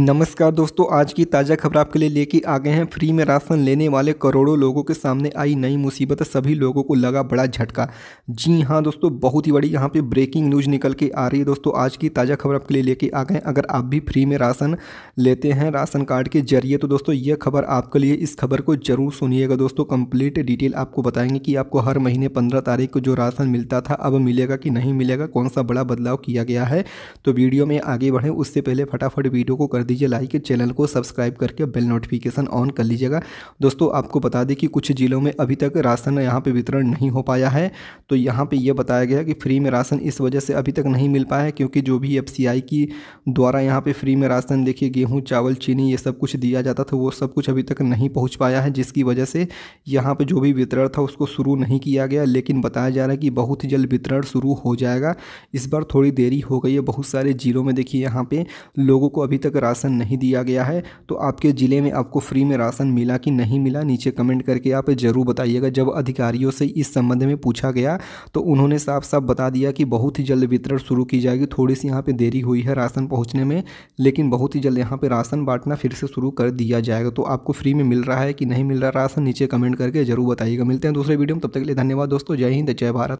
नमस्कार दोस्तों आज की ताज़ा खबर आपके लिए लेके आ गए हैं फ्री में राशन लेने वाले करोड़ों लोगों के सामने आई नई मुसीबत सभी लोगों को लगा बड़ा झटका जी हाँ दोस्तों बहुत ही बड़ी यहाँ पे ब्रेकिंग न्यूज निकल के आ रही है दोस्तों आज की ताज़ा खबर आपके लिए लेके आ गए हैं अगर आप भी फ्री में राशन लेते हैं राशन कार्ड के जरिए तो दोस्तों ये खबर आपके लिए इस खबर को जरूर सुनिएगा दोस्तों कंप्लीट डिटेल आपको बताएंगे कि आपको हर महीने पंद्रह तारीख को जो राशन मिलता था अब मिलेगा कि नहीं मिलेगा कौन सा बड़ा बदलाव किया गया है तो वीडियो में आगे बढ़ें उससे पहले फटाफट वीडियो को कर दीजिए लाइक चैनल को सब्सक्राइब करके बेल नोटिफिकेशन ऑन कर लीजिएगा दोस्तों आपको बता दें कि कुछ ज़िलों में अभी तक राशन यहाँ पर वितरण नहीं हो पाया है तो यहाँ पर यह बताया गया कि फ्री में राशन इस वजह से अभी तक नहीं मिल पाया है क्योंकि जो भी एफ की द्वारा यहाँ पर फ्री में राशन देखिए गेहूँ चावल चीनी ये सब कुछ दिया जाता था वो सब कुछ अभी तक नहीं पहुँच पाया है जिसकी वजह से यहाँ पर जो भी वितरण था उसको शुरू नहीं किया गया लेकिन बताया जा रहा है कि बहुत जल्द वितरण शुरू हो जाएगा इस बार थोड़ी देरी हो गई है बहुत सारे जिलों में देखिए यहाँ पे लोगों को अभी तक राशन नहीं दिया गया है तो आपके ज़िले में आपको फ्री में राशन मिला कि नहीं मिला नीचे कमेंट करके आप ज़रूर बताइएगा जब अधिकारियों से इस संबंध में पूछा गया तो उन्होंने साफ साफ बता दिया कि बहुत ही जल्द वितरण शुरू की जाएगी थोड़ी सी यहाँ पर देरी हुई है राशन पहुँचने में लेकिन बहुत ही जल्द यहाँ पर राशन बांटना फिर से शुरू कर दिया जाएगा तो आपको फ्री में मिल रहा है कि नहीं मिल रहा राशन नीचे कमेंट करके ज़रूर बताइएगा मिलते हैं दूसरे वीडियो में तब तक के लिए धन्यवाद दोस्तों जय हिंद जय भारत